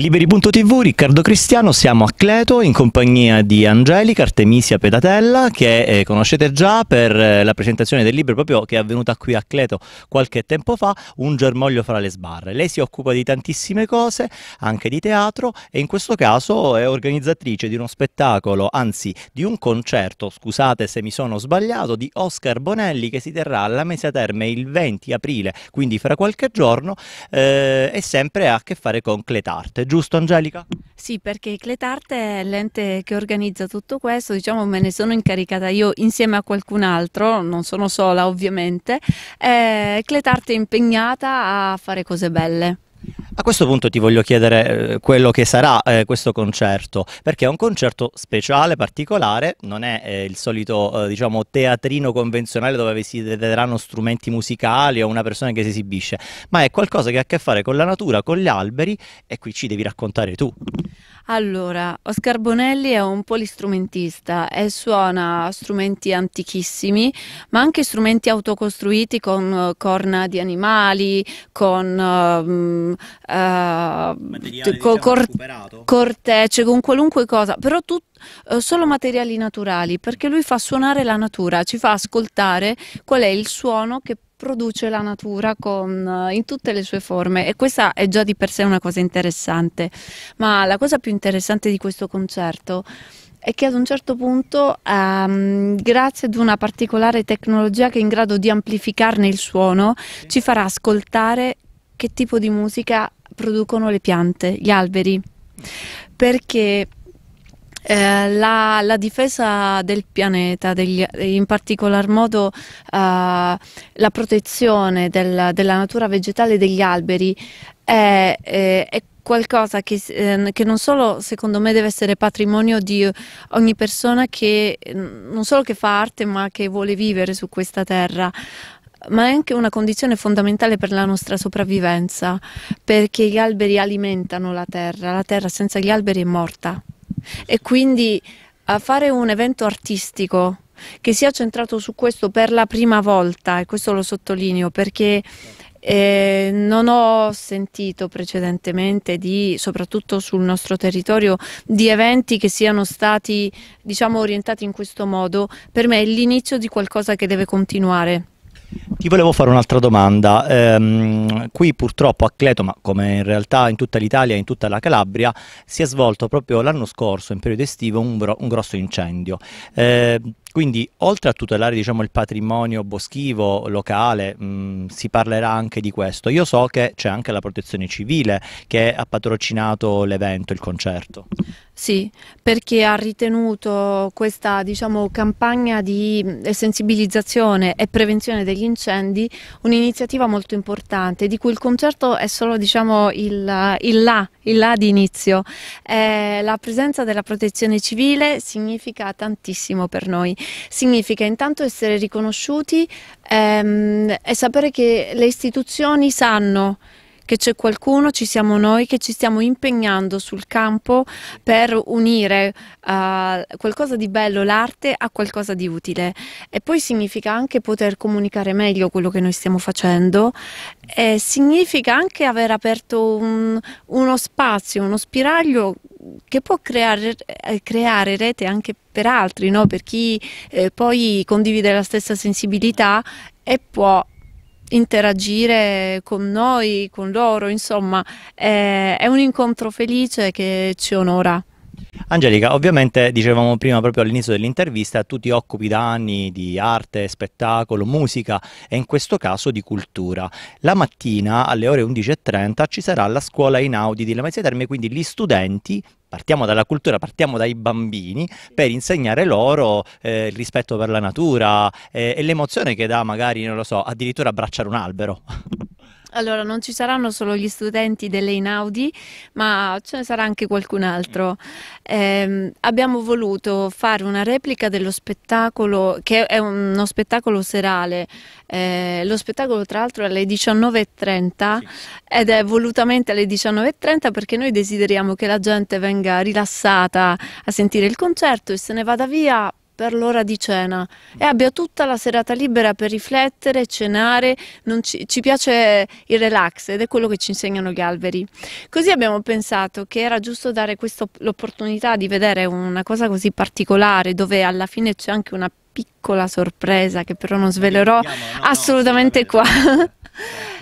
Liberi.tv, Riccardo Cristiano, siamo a Cleto in compagnia di Angelica Artemisia Pedatella che eh, conoscete già per eh, la presentazione del libro proprio che è avvenuta qui a Cleto qualche tempo fa, Un germoglio fra le sbarre. Lei si occupa di tantissime cose, anche di teatro e in questo caso è organizzatrice di uno spettacolo, anzi di un concerto, scusate se mi sono sbagliato, di Oscar Bonelli che si terrà alla Mesa Terme il 20 aprile, quindi fra qualche giorno, eh, e sempre ha a che fare con Cletarte giusto Angelica? Sì, perché Cletarte è l'ente che organizza tutto questo, diciamo me ne sono incaricata io insieme a qualcun altro, non sono sola ovviamente, eh, Cletarte è impegnata a fare cose belle. A questo punto ti voglio chiedere eh, quello che sarà eh, questo concerto, perché è un concerto speciale, particolare, non è eh, il solito eh, diciamo, teatrino convenzionale dove si vedranno strumenti musicali o una persona che si esibisce, ma è qualcosa che ha a che fare con la natura, con gli alberi e qui ci devi raccontare tu. Allora, Oscar Bonelli è un polistrumentista e suona strumenti antichissimi, ma anche strumenti autocostruiti con uh, corna di animali, con uh, uh, co diciamo, cor cortecce, con qualunque cosa, però tu, eh, solo materiali naturali, perché lui fa suonare la natura, ci fa ascoltare qual è il suono che può produce la natura con, eh, in tutte le sue forme e questa è già di per sé una cosa interessante, ma la cosa più interessante di questo concerto è che ad un certo punto, ehm, grazie ad una particolare tecnologia che è in grado di amplificarne il suono, ci farà ascoltare che tipo di musica producono le piante, gli alberi, perché eh, la, la, difesa del pianeta, degli, in particolar modo eh, la protezione del, della natura vegetale e degli alberi è, è, eh, è qualcosa che, eh, che, non solo secondo me deve essere patrimonio di ogni persona che mm, non solo che fa arte ma che vuole vivere su questa terra ma è anche una condizione fondamentale per la nostra sopravvivenza perché gli alberi alimentano la terra la terra senza gli alberi è morta e quindi a fare un evento artistico che sia centrato su questo per la prima volta, e questo lo sottolineo perché eh, non ho sentito precedentemente di, soprattutto sul nostro territorio, di eventi che siano stati, diciamo, orientati in questo modo. Per me è l'inizio di qualcosa che deve continuare. Ti volevo fare un'altra domanda. Ehm, qui purtroppo a Cleto, ma come in realtà in tutta l'Italia e in tutta la Calabria, si è svolto proprio l'anno scorso, in periodo estivo, un, un grosso incendio. Ehm, quindi oltre a tutelare diciamo, il patrimonio boschivo locale mh, si parlerà anche di questo. Io so che c'è anche la protezione civile che ha patrocinato l'evento, il concerto. Sì, perché ha ritenuto questa diciamo, campagna di eh, sensibilizzazione e prevenzione degli incendi un'iniziativa molto importante, di cui il concerto è solo diciamo, il, il, là, il là di inizio. Eh, la presenza della protezione civile significa tantissimo per noi, significa intanto essere riconosciuti ehm, e sapere che le istituzioni sanno che c'è qualcuno, ci siamo noi che ci stiamo impegnando sul campo per unire uh, qualcosa di bello, l'arte, a qualcosa di utile. E poi significa anche poter comunicare meglio quello che noi stiamo facendo e significa anche aver aperto un, uno spazio, uno spiraglio che può creare, eh, creare, rete anche per altri, no? per chi eh, poi condivide la stessa sensibilità e può interagire con noi, con loro, insomma eh, è un incontro felice che ci onora. Angelica, ovviamente dicevamo prima proprio all'inizio dell'intervista, tu ti occupi da anni di arte, spettacolo, musica e in questo caso di cultura. La mattina alle ore 11.30 ci sarà la scuola in Audi di Lamezia Terme, quindi gli studenti partiamo dalla cultura, partiamo dai bambini per insegnare loro eh, il rispetto per la natura eh, e l'emozione che dà magari, non lo so, addirittura abbracciare un albero. Allora, non ci saranno solo gli studenti delle Inaudi, ma ce ne sarà anche qualcun altro. Eh, abbiamo voluto fare una replica dello spettacolo, che è uno spettacolo serale. Eh, lo spettacolo, tra l'altro, è alle 19.30 ed è volutamente alle 19.30 perché noi desideriamo che la gente venga rilassata a sentire il concerto e se ne vada via per l'ora di cena e abbia tutta la serata libera per riflettere, cenare, ci, ci, piace il relax ed è quello che ci insegnano gli alberi. Così abbiamo pensato che era giusto dare l'opportunità di vedere una cosa così particolare dove alla fine c'è anche una piccola sorpresa che però non svelerò no, assolutamente no, qua.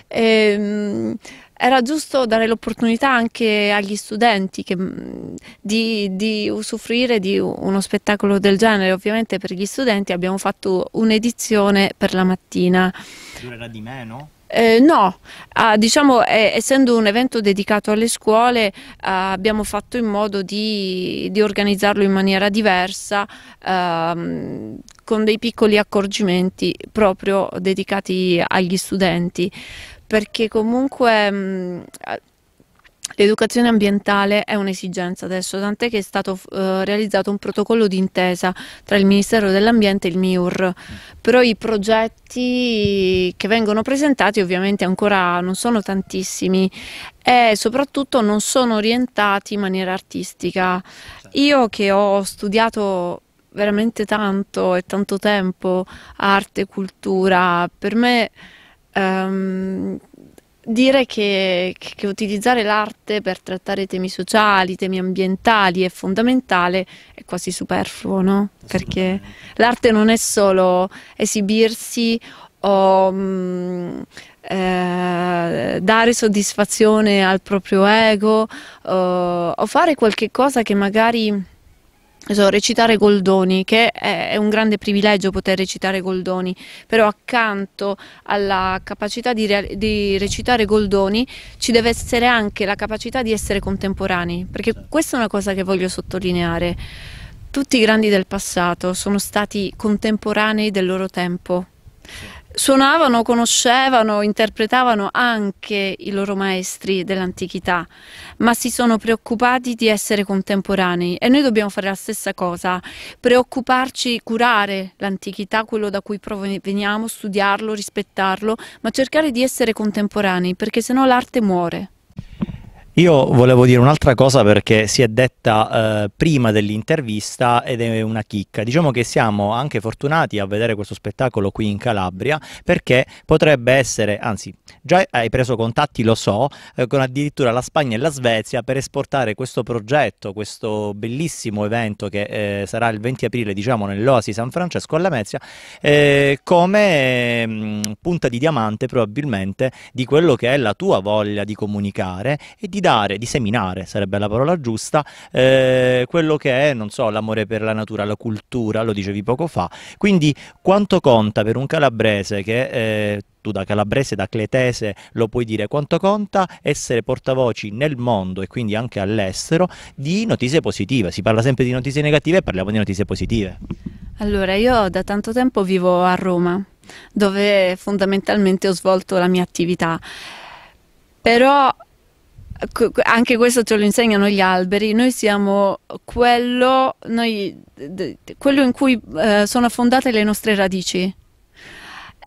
e, era giusto dare l'opportunità anche agli studenti che, mm, di, di, usufruire di uno spettacolo del genere. Ovviamente per gli studenti abbiamo fatto un'edizione per la mattina. Durerà di meno? Eh, no, ah, diciamo eh, essendo un evento dedicato alle scuole eh, abbiamo fatto in modo di, di organizzarlo in maniera diversa ehm, con dei piccoli accorgimenti proprio dedicati agli studenti perché comunque mh, mm, L'educazione ambientale è un'esigenza adesso, tant'è che è stato uh, realizzato un protocollo d'intesa tra il Ministero dell'Ambiente e il MIUR, però i progetti che vengono presentati ovviamente ancora non sono tantissimi e soprattutto non sono orientati in maniera artistica. Certo. Io che ho studiato veramente tanto e tanto tempo arte, e cultura, per me Um, dire che, che utilizzare l'arte per trattare temi sociali, temi ambientali è fondamentale è quasi superfluo, no? Perché l'arte non è solo esibirsi o mh, mm, eh, dare soddisfazione al proprio ego o, eh, o fare qualche cosa che magari So, recitare Goldoni, che è un grande privilegio poter recitare Goldoni, però accanto alla capacità di, re di, recitare Goldoni ci deve essere anche la capacità di essere contemporanei, perché questa è una cosa che voglio sottolineare. Tutti i grandi del passato sono stati contemporanei del loro tempo suonavano, conoscevano, interpretavano anche i loro maestri dell'antichità, ma si sono preoccupati di essere contemporanei e noi dobbiamo fare la stessa cosa, preoccuparci, curare l'antichità, quello da cui proveniamo, studiarlo, rispettarlo, ma cercare di essere contemporanei perché sennò l'arte muore. Io volevo dire un'altra cosa perché si è detta eh, prima dell'intervista ed è una chicca. Diciamo che siamo anche fortunati a vedere questo spettacolo qui in Calabria perché potrebbe essere, anzi già hai preso contatti, lo so, eh, con addirittura la Spagna e la Svezia per esportare questo progetto, questo bellissimo evento che eh, sarà il 20 aprile diciamo nell'Oasi San Francesco alla Mezia, eh, come mh, mm, punta di diamante probabilmente di quello che è la tua voglia di comunicare e di di seminare sarebbe la parola giusta, eh, quello che è, non so, l'amore per la natura, la cultura, lo dicevi poco fa. Quindi quanto conta per un calabrese che... Eh, da calabrese, da cletese, lo puoi dire quanto conta essere portavoci nel mondo e quindi anche all'estero di notizie positive. Si parla sempre di notizie negative e parliamo di notizie positive. Allora, io da tanto tempo vivo a Roma, dove fondamentalmente ho svolto la mia attività. Però anche questo ce lo insegnano gli alberi, noi siamo quello, noi, quello in cui eh, sono affondate le nostre radici.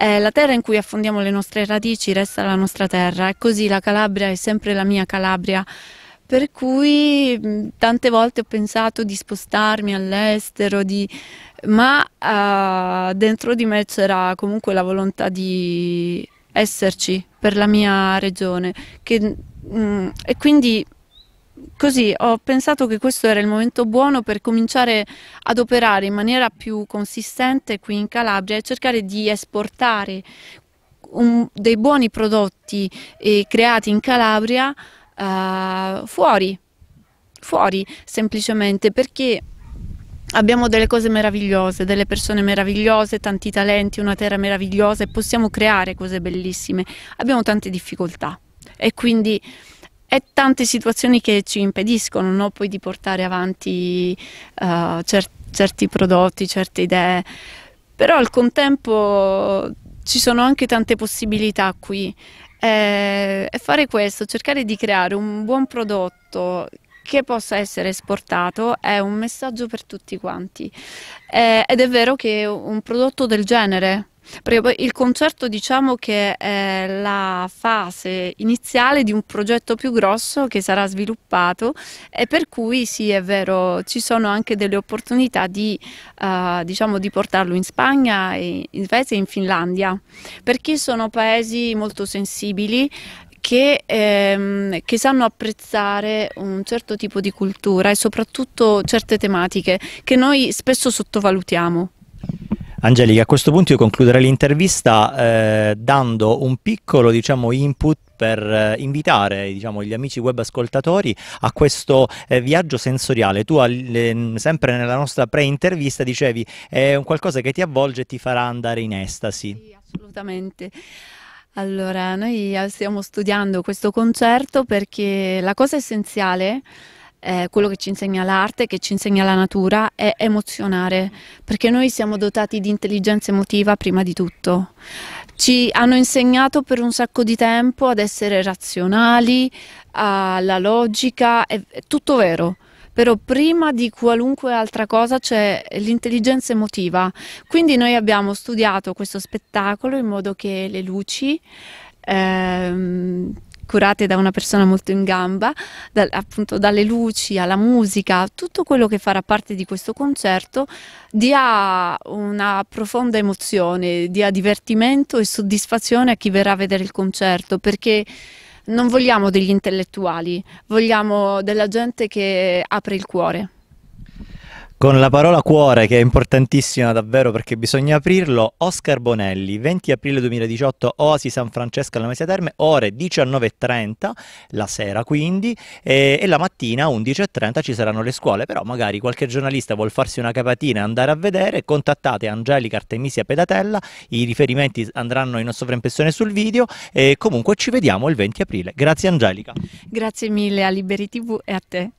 Eh, la terra in cui affondiamo le nostre radici resta la nostra terra e così la Calabria è sempre la mia Calabria. Per cui tante volte ho pensato di spostarmi all'estero, di... ma eh, dentro di me c'era comunque la volontà di esserci per la mia regione, che Mm, e quindi così ho pensato che questo era il momento buono per cominciare ad operare in maniera più consistente qui in Calabria e cercare di esportare un, dei buoni prodotti eh, creati in Calabria eh, fuori, fuori semplicemente perché Abbiamo delle cose meravigliose, delle persone meravigliose, tanti talenti, una terra meravigliosa e possiamo creare cose bellissime. Abbiamo tante difficoltà e quindi è tante situazioni che ci impediscono no? poi di portare avanti uh, cer certi prodotti, certe idee, però al contempo ci sono anche tante possibilità qui eh, e fare questo, cercare di creare un buon prodotto che possa essere esportato è un messaggio per tutti quanti eh, ed è vero che un prodotto del genere il concerto diciamo che è la fase iniziale di un progetto più grosso che sarà sviluppato e per cui sì è vero ci sono anche delle opportunità di, uh, diciamo, di portarlo in Spagna, in Svezia e in Finlandia perché sono paesi molto sensibili che, ehm, che, sanno apprezzare un certo tipo di cultura e soprattutto certe tematiche che noi spesso sottovalutiamo. Angelica, a questo punto io concluderei l'intervista eh, dando un piccolo diciamo, input per eh, invitare diciamo, gli amici web ascoltatori a questo eh, viaggio sensoriale. Tu al, sempre nella nostra pre-intervista dicevi è un qualcosa che ti avvolge e ti farà andare in estasi. Sì, assolutamente. Allora, noi eh, stiamo studiando questo concerto perché la cosa essenziale è eh, quello che ci insegna l'arte, che ci insegna la natura, è emozionare, perché noi siamo dotati di intelligenza emotiva prima di tutto. Ci hanno insegnato per un sacco di tempo ad essere razionali, alla logica, è, è tutto vero però prima di qualunque altra cosa c'è l'intelligenza emotiva. Quindi noi abbiamo studiato questo spettacolo in modo che le luci ehm, curate da una persona molto in gamba, da, appunto dalle luci alla musica, tutto quello che farà parte di questo concerto dia una profonda emozione, dia divertimento e soddisfazione a chi verrà a vedere il concerto perché non vogliamo degli intellettuali, vogliamo della gente che apre il cuore. Con la parola cuore, che è importantissima davvero perché bisogna aprirlo, Oscar Bonelli, 20 aprile 2018, Oasi San Francesco alla Mesa Terme, ore 19.30, la sera quindi, e, e la mattina 11.30 ci saranno le scuole, però magari qualche giornalista vuol farsi una capatina e andare a vedere, contattate Angelica Artemisia Pedatella, i riferimenti andranno in sovraimpressione sul video e comunque ci vediamo il 20 aprile. Grazie Angelica. Grazie mille a Liberi TV e a te.